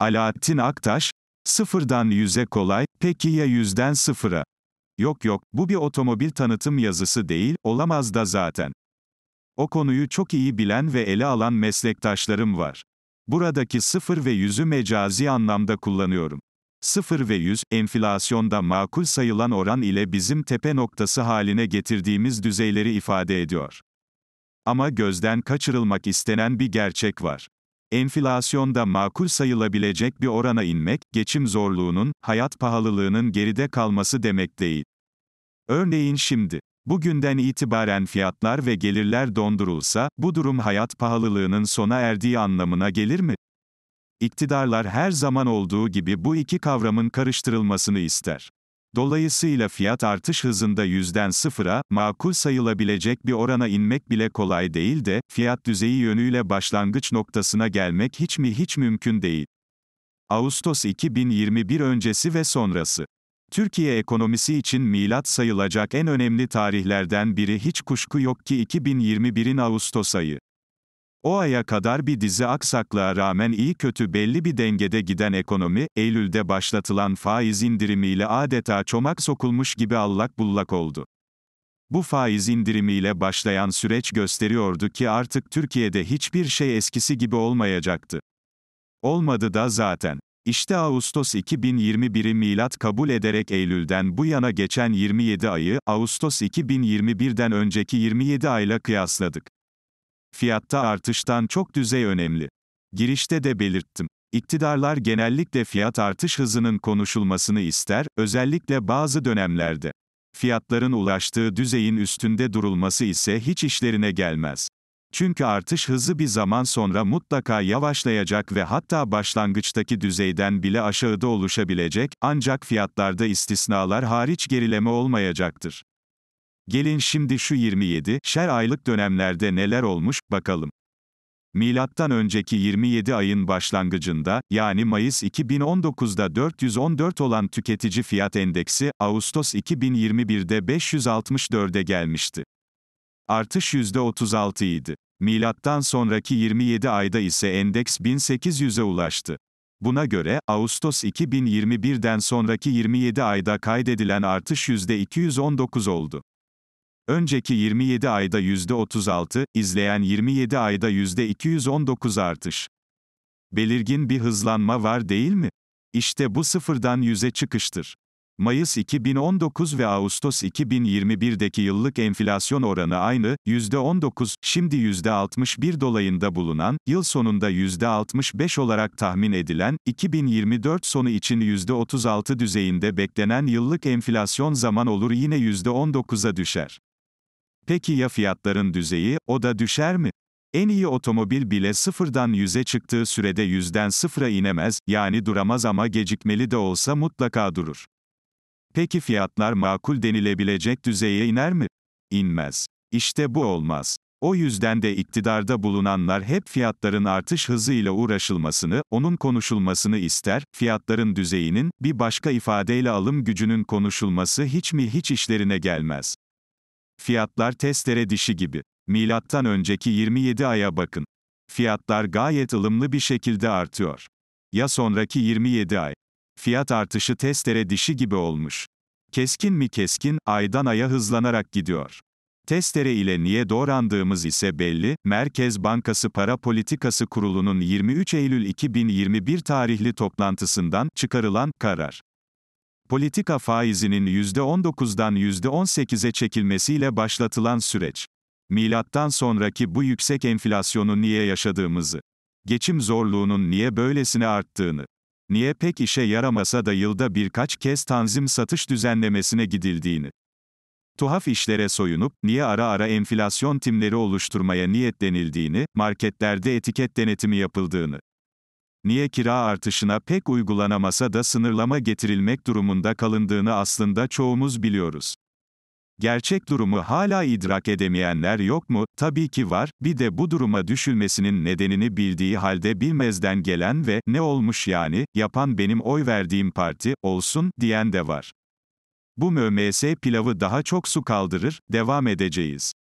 Alaaddin Aktaş, sıfırdan yüze kolay, peki ya yüzden sıfıra? Yok yok, bu bir otomobil tanıtım yazısı değil, olamaz da zaten. O konuyu çok iyi bilen ve ele alan meslektaşlarım var. Buradaki sıfır ve yüzü mecazi anlamda kullanıyorum. Sıfır ve yüz, enflasyonda makul sayılan oran ile bizim tepe noktası haline getirdiğimiz düzeyleri ifade ediyor. Ama gözden kaçırılmak istenen bir gerçek var. Enflasyonda makul sayılabilecek bir orana inmek, geçim zorluğunun, hayat pahalılığının geride kalması demek değil. Örneğin şimdi, bugünden itibaren fiyatlar ve gelirler dondurulsa, bu durum hayat pahalılığının sona erdiği anlamına gelir mi? İktidarlar her zaman olduğu gibi bu iki kavramın karıştırılmasını ister. Dolayısıyla fiyat artış hızında yüzden sıfıra, makul sayılabilecek bir orana inmek bile kolay değil de, fiyat düzeyi yönüyle başlangıç noktasına gelmek hiç mi hiç mümkün değil. Ağustos 2021 öncesi ve sonrası. Türkiye ekonomisi için milat sayılacak en önemli tarihlerden biri hiç kuşku yok ki 2021'in Ağustos ayı. O aya kadar bir dizi aksaklığa rağmen iyi kötü belli bir dengede giden ekonomi, Eylül'de başlatılan faiz indirimiyle adeta çomak sokulmuş gibi allak bullak oldu. Bu faiz indirimiyle başlayan süreç gösteriyordu ki artık Türkiye'de hiçbir şey eskisi gibi olmayacaktı. Olmadı da zaten. İşte Ağustos 2021'i milat kabul ederek Eylül'den bu yana geçen 27 ayı, Ağustos 2021'den önceki 27 ayla kıyasladık fiyatta artıştan çok düzey önemli. Girişte de belirttim. İktidarlar genellikle fiyat artış hızının konuşulmasını ister, özellikle bazı dönemlerde. Fiyatların ulaştığı düzeyin üstünde durulması ise hiç işlerine gelmez. Çünkü artış hızı bir zaman sonra mutlaka yavaşlayacak ve hatta başlangıçtaki düzeyden bile aşağıda oluşabilecek, ancak fiyatlarda istisnalar hariç gerileme olmayacaktır. Gelin şimdi şu 27 şer aylık dönemlerde neler olmuş bakalım. Milattan önceki 27 ayın başlangıcında, yani Mayıs 2019'da 414 olan tüketici fiyat endeksi, Ağustos 2021'de 564'e gelmişti. Artış %36 idi. Milattan sonraki 27 ayda ise endeks 1800'e ulaştı. Buna göre, Ağustos 2021'den sonraki 27 ayda kaydedilen artış %219 oldu. Önceki 27 ayda %36, izleyen 27 ayda %219 artış. Belirgin bir hızlanma var değil mi? İşte bu sıfırdan 100'e çıkıştır. Mayıs 2019 ve Ağustos 2021'deki yıllık enflasyon oranı aynı, %19, şimdi %61 dolayında bulunan, yıl sonunda %65 olarak tahmin edilen, 2024 sonu için %36 düzeyinde beklenen yıllık enflasyon zaman olur yine %19'a düşer. Peki ya fiyatların düzeyi, o da düşer mi? En iyi otomobil bile sıfırdan yüze çıktığı sürede yüzden sıfıra inemez, yani duramaz ama gecikmeli de olsa mutlaka durur. Peki fiyatlar makul denilebilecek düzeye iner mi? İnmez. İşte bu olmaz. O yüzden de iktidarda bulunanlar hep fiyatların artış hızıyla uğraşılmasını, onun konuşulmasını ister, fiyatların düzeyinin, bir başka ifadeyle alım gücünün konuşulması hiç mi hiç işlerine gelmez. Fiyatlar testere dişi gibi. Milattan önceki 27 aya bakın. Fiyatlar gayet ılımlı bir şekilde artıyor. Ya sonraki 27 ay? Fiyat artışı testere dişi gibi olmuş. Keskin mi keskin, aydan aya hızlanarak gidiyor. Testere ile niye doğrandığımız ise belli, Merkez Bankası Para Politikası Kurulu'nun 23 Eylül 2021 tarihli toplantısından çıkarılan karar politika faizinin %19'dan %18'e çekilmesiyle başlatılan süreç. Milattan sonraki bu yüksek enflasyonu niye yaşadığımızı, geçim zorluğunun niye böylesine arttığını, niye pek işe yaramasa da yılda birkaç kez tanzim satış düzenlemesine gidildiğini, tuhaf işlere soyunup, niye ara ara enflasyon timleri oluşturmaya niyetlenildiğini, marketlerde etiket denetimi yapıldığını, niye kira artışına pek uygulanamasa da sınırlama getirilmek durumunda kalındığını aslında çoğumuz biliyoruz. Gerçek durumu hala idrak edemeyenler yok mu? Tabii ki var. Bir de bu duruma düşülmesinin nedenini bildiği halde bilmezden gelen ve ne olmuş yani yapan benim oy verdiğim parti olsun diyen de var. Bu MMS pilavı daha çok su kaldırır, devam edeceğiz.